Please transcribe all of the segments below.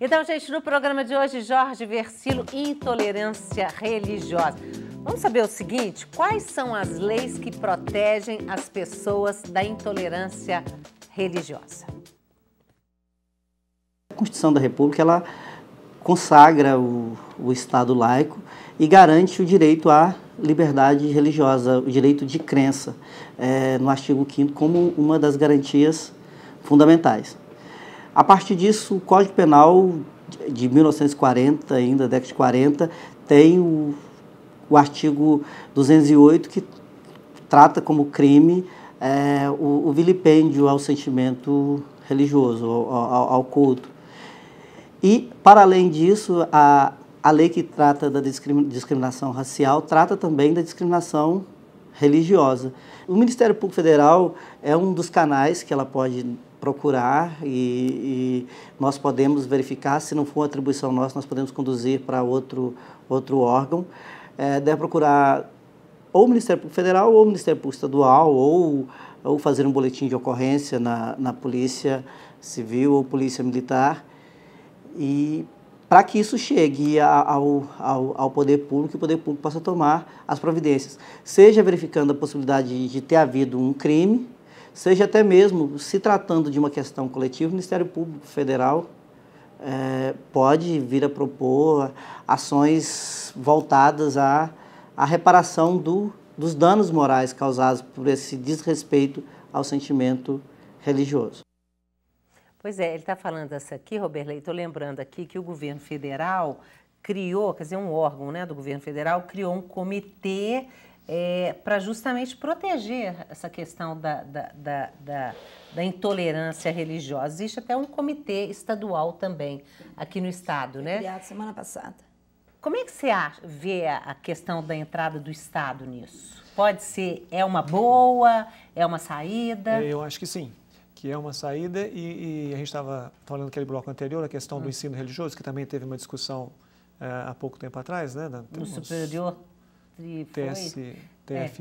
Então, gente, no programa de hoje, Jorge Versilo, intolerância religiosa. Vamos saber o seguinte: quais são as leis que protegem as pessoas da intolerância religiosa? A Constituição da República ela consagra o, o Estado laico e garante o direito à liberdade religiosa, o direito de crença, é, no artigo 5 como uma das garantias fundamentais. A partir disso, o Código Penal de 1940, ainda década de 40, tem o, o artigo 208 que trata como crime é, o, o, vilipêndio ao sentimento religioso, ao, ao, culto. E, para além disso, a, a lei que trata da discriminação racial trata também da discriminação religiosa. O Ministério Público Federal é um dos canais que ela pode procurar e, e, nós podemos verificar, se não for atribuição nossa, nós podemos conduzir para outro, outro órgão. É, deve procurar ou o Ministério Público Federal ou o Ministério Público Estadual ou, ou fazer um boletim de ocorrência na, na Polícia Civil ou Polícia Militar e para que isso chegue ao, ao, ao, poder público e o poder público possa tomar as providências, seja verificando a possibilidade de ter havido um crime seja até mesmo se tratando de uma questão coletiva, o Ministério Público Federal é, pode vir a propor ações voltadas à, à reparação do, dos danos morais causados por esse desrespeito ao sentimento religioso. Pois é, ele está falando essa aqui, Roberto, estou lembrando aqui que o governo federal criou, quer dizer, um órgão né, do governo federal criou um comitê é, para justamente proteger essa questão da, da, da, da, da intolerância religiosa. Existe até um comitê estadual também aqui no estado, né? Foi né? Criado semana passada. Como é que você vê a questão da entrada do Estado nisso? Pode ser, é uma boa, é uma saída? É, eu acho que sim, que é uma saída e, e a gente estava falando naquele bloco anterior, a questão hum. do ensino religioso, que também teve uma discussão é, há pouco tempo atrás, né? No superior TSE, TS, TF.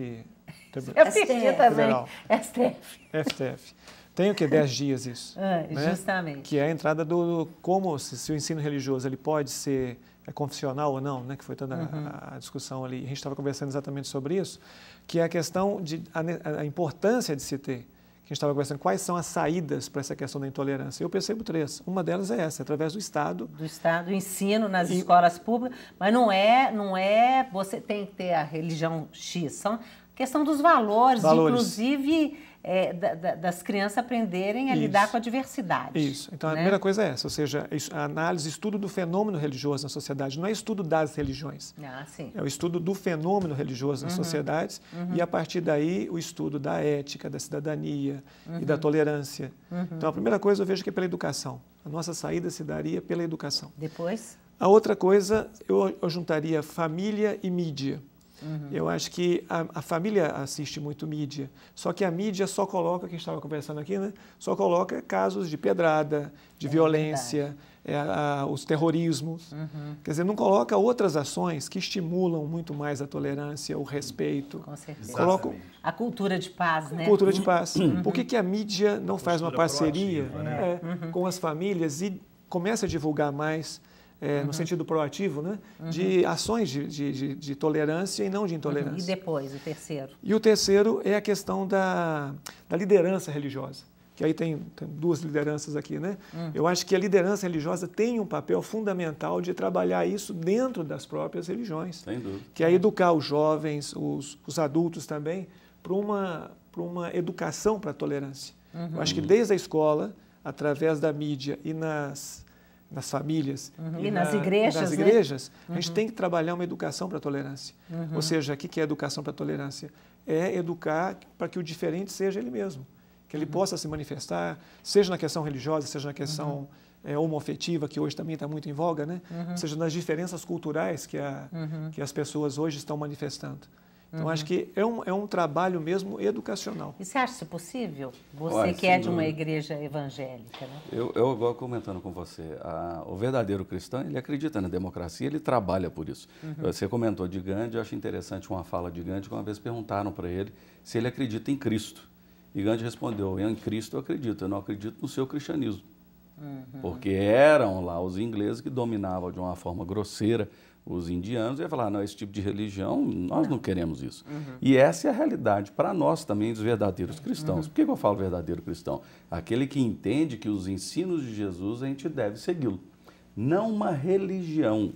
É. Eu fiquei é também. STF. STF. Tem o que? 10 dias isso. Ah, né? Justamente. Que é a entrada do, do como se, se, o ensino religioso ele pode ser é confissional ou não, né? que foi toda uhum. a, a, discussão ali. A gente estava conversando exatamente sobre isso, que é a questão de a, a importância de se ter gente estava conversando quais são as saídas para essa questão da intolerância. Eu percebo três. Uma delas é essa, através do Estado. Do Estado, ensino nas e... escolas públicas, mas não é, não é, você tem que ter a religião X, são questão dos valores, valores. inclusive é, da, da, das crianças aprenderem a isso. lidar com a diversidade. Isso. Então, né? a primeira coisa é essa, ou seja, a análise, estudo do fenômeno religioso na sociedade, não é estudo das religiões. Ah, sim. É o estudo do fenômeno religioso nas uhum. sociedades uhum. e, a partir daí, o estudo da ética, da cidadania uhum. e da uhum. tolerância. Uhum. Então, a primeira coisa eu vejo que é pela educação. A nossa saída se daria pela educação. Depois? A outra coisa, eu juntaria família e mídia. Uhum. Eu acho que a, a, família assiste muito mídia, só que a mídia só coloca, que estava conversando aqui, né? Só coloca casos de pedrada, de é violência, é, a, os terrorismos. Uhum. Quer dizer, não coloca outras ações que estimulam muito mais a tolerância, o respeito. Com certeza. Colocam... A cultura de paz, né? cultura de paz. Uhum. Por que, que a mídia não a faz uma parceria né? é, uhum. com as famílias e começa a divulgar mais? é, uhum. no sentido proativo, né? Uhum. de ações de, de, de, tolerância e não de intolerância. Uhum. E depois, o terceiro? E o terceiro é a questão da, da liderança religiosa. Que aí tem, tem duas lideranças aqui, né? Hum. Eu acho que a liderança religiosa tem um papel fundamental de trabalhar isso dentro das próprias religiões. Sem dúvida. Que é educar os jovens, os, os adultos também, para uma, uma educação para a tolerância. Eu acho que uhum. desde a escola, através da mídia e nas nas famílias uhum. e, e na, nas igrejas, nas igrejas né? a gente uhum. tem que trabalhar uma educação para a tolerância. Uhum. Ou seja, o que é educação para a tolerância? É educar para que o diferente seja ele mesmo, que ele uhum. possa se manifestar, seja na questão religiosa, seja na questão é, homoafetiva, que hoje também está muito em voga, né? seja, nas diferenças culturais que, a, que as pessoas hoje estão manifestando. Então, uhum. acho que é um, é um trabalho mesmo educacional. E você acha isso possível? Você Olha, que é de uma igreja evangélica. Né? Eu, eu vou comentando com você. A, o verdadeiro cristão, ele acredita na democracia, ele trabalha por isso. Uhum. Você comentou de Gandhi, eu acho interessante uma fala de Gandhi, que uma vez perguntaram para ele se ele acredita em Cristo. E Gandhi respondeu, em Cristo eu acredito, eu não acredito no seu cristianismo. Uhum. Porque eram lá os ingleses que dominavam de uma forma grosseira os indianos, e falar, não, esse tipo de religião, nós não queremos isso. Uhum. E essa é a realidade para nós também, dos verdadeiros cristãos. Uhum. Por que eu falo verdadeiro cristão? Aquele que entende que os ensinos de Jesus, a gente deve segui-lo. Não uma religião,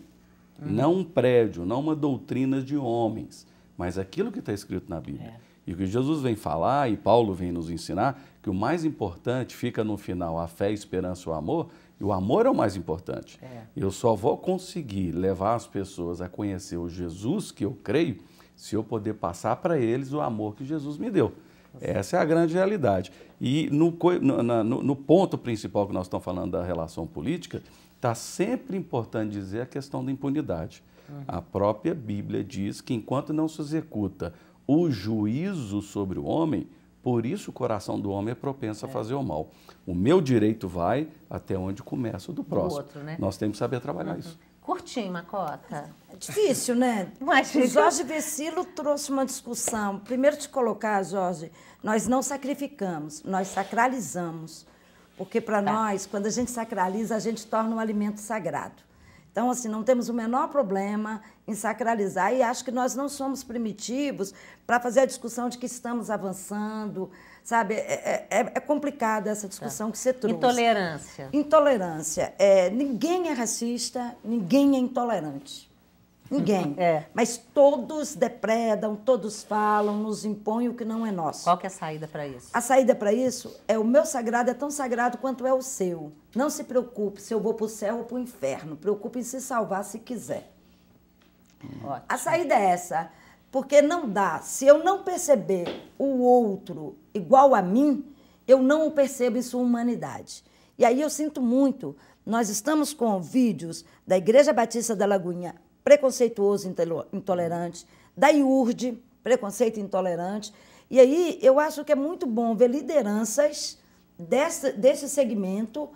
uhum. não um prédio, não uma doutrina de homens, mas aquilo que está escrito na Bíblia. É. E o que Jesus vem falar e Paulo vem nos ensinar, que o mais importante fica no final a fé, a esperança, o amor, e o amor é o mais importante. É. Eu só vou conseguir levar as pessoas a conhecer o Jesus que eu creio se eu poder passar para eles o amor que Jesus me deu. Essa é a grande realidade. E no, no, no, ponto principal que nós estamos falando da relação política, está sempre importante dizer a questão da impunidade. Uhum. A própria Bíblia diz que enquanto não se executa o juízo sobre o homem, por isso o coração do homem é propenso é. a fazer o mal. O meu direito vai até onde começa o do próximo. Do outro, né? Nós temos que saber trabalhar uhum. isso. Curtinho, Macota. É difícil, né? Mas o Jorge Vecilo trouxe uma discussão. Primeiro te colocar, Jorge, nós não sacrificamos, nós sacralizamos. Porque para tá. nós, quando a gente sacraliza, a gente torna um alimento sagrado. Então, assim, não temos o menor problema em sacralizar e acho que nós não somos primitivos para fazer a discussão de que estamos avançando, sabe? É, é, é, é complicada essa discussão tá. que você trouxe. Intolerância. Intolerância. É, ninguém é racista, ninguém é intolerante. Ninguém. É. Mas todos depredam, todos falam, nos impõem o que não é nosso. Qual que é a saída para isso? A saída para isso é o meu sagrado é tão sagrado quanto é o seu. Não se preocupe se eu vou para o céu ou para o inferno. Preocupe em se salvar se quiser. Ótimo. A saída é essa. Porque não dá. Se eu não perceber o outro igual a mim, eu não percebo em sua humanidade. E aí eu sinto muito. Nós estamos com vídeos da Igreja Batista da Lagoinha preconceituoso, intolerante, da IURD, preconceito intolerante. E aí eu acho que é muito bom ver lideranças desse, desse segmento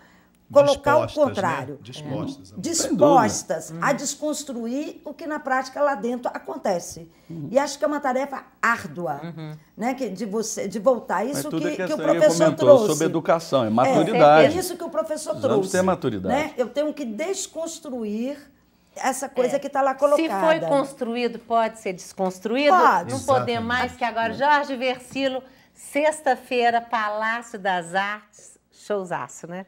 colocar Dispostas, o né? contrário. Né? Dispostas. É. Dispostas a uhum. desconstruir o que na prática lá dentro acontece. Uhum. E acho que é uma tarefa árdua, uhum. né? Que de você de voltar isso que, é que, que, o professor trouxe. sobre educação, é, é maturidade. É, é isso que o professor Nós trouxe. Ter maturidade. Né? Eu tenho que desconstruir essa coisa é. que está lá colocada. Se foi construído, pode ser desconstruído? Pode. Não Exatamente. mais, que agora é. Jorge Versilo, sexta-feira, Palácio das Artes, showzaço, né?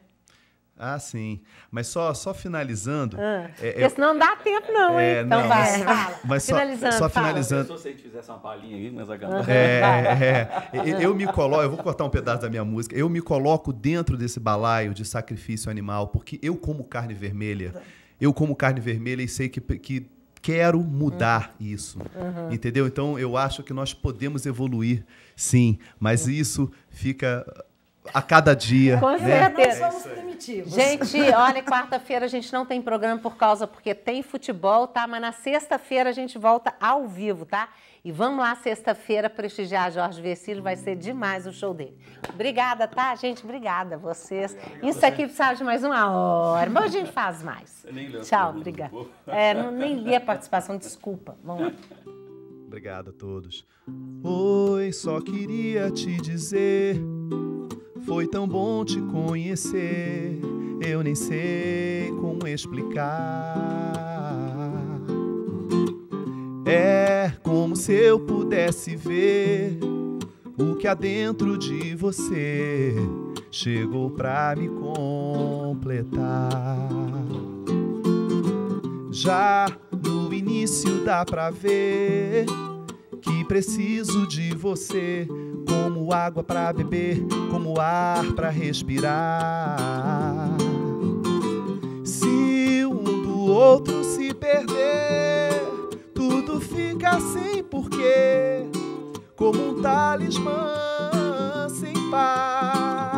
Ah, sim. Mas só, só finalizando. Ah, é, é não dá tempo, não, é, hein? Então não, vai, mas, só, finalizando. Só finalizando. Fala. Se a gente fizesse uma palhinha aí, mas a galera. É, é, é. Eu me coloco, eu vou cortar um pedaço da minha música. Eu me coloco dentro desse balaio de sacrifício animal, porque eu como carne vermelha. Tá eu como carne vermelha e sei que, que quero mudar uhum. isso. Uhum. Entendeu? Então eu acho que nós podemos evoluir, sim, mas isso fica a cada dia. Com né? certeza. Nós é somos primitivos. Gente, olha, quarta-feira a gente não tem programa por causa porque tem futebol, tá? Mas na sexta-feira a gente volta ao vivo, tá? E vamos lá, sexta-feira, prestigiar Jorge Vercillo, vai ser demais o show dele. Obrigada, tá, gente? Obrigada a vocês. Isso aqui precisa de mais uma hora, mas a gente faz mais. Nem Tchau, obrigada. É, não, nem li a participação, desculpa. Vamos lá. Obrigado a todos. Oi, só queria te dizer foi tão bom te conhecer, eu nem sei como explicar. É como se eu pudesse ver o que há dentro de você chegou pra me completar. Já no início dá pra ver preciso de você como água para beber, como ar para respirar. Se um do outro se perder, tudo fica assim porque como um talismã sem paz.